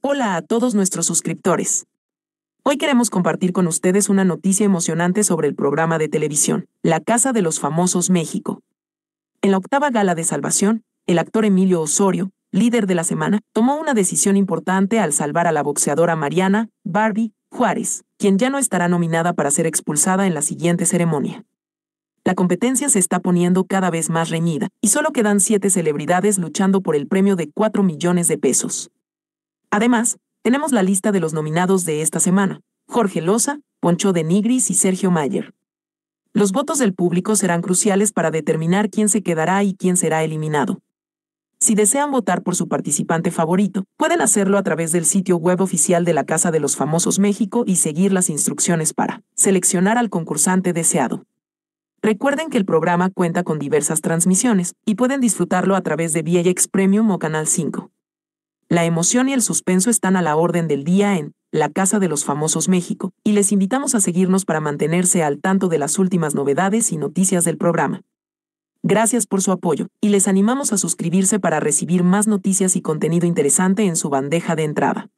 Hola a todos nuestros suscriptores. Hoy queremos compartir con ustedes una noticia emocionante sobre el programa de televisión, La Casa de los Famosos México. En la octava gala de salvación, el actor Emilio Osorio, líder de la semana, tomó una decisión importante al salvar a la boxeadora Mariana Barbie Juárez, quien ya no estará nominada para ser expulsada en la siguiente ceremonia. La competencia se está poniendo cada vez más reñida, y solo quedan siete celebridades luchando por el premio de 4 millones de pesos. Además, tenemos la lista de los nominados de esta semana, Jorge Loza, Poncho de Nigris y Sergio Mayer. Los votos del público serán cruciales para determinar quién se quedará y quién será eliminado. Si desean votar por su participante favorito, pueden hacerlo a través del sitio web oficial de la Casa de los Famosos México y seguir las instrucciones para seleccionar al concursante deseado. Recuerden que el programa cuenta con diversas transmisiones y pueden disfrutarlo a través de VIX Premium o Canal 5. La emoción y el suspenso están a la orden del día en La Casa de los Famosos México, y les invitamos a seguirnos para mantenerse al tanto de las últimas novedades y noticias del programa. Gracias por su apoyo, y les animamos a suscribirse para recibir más noticias y contenido interesante en su bandeja de entrada.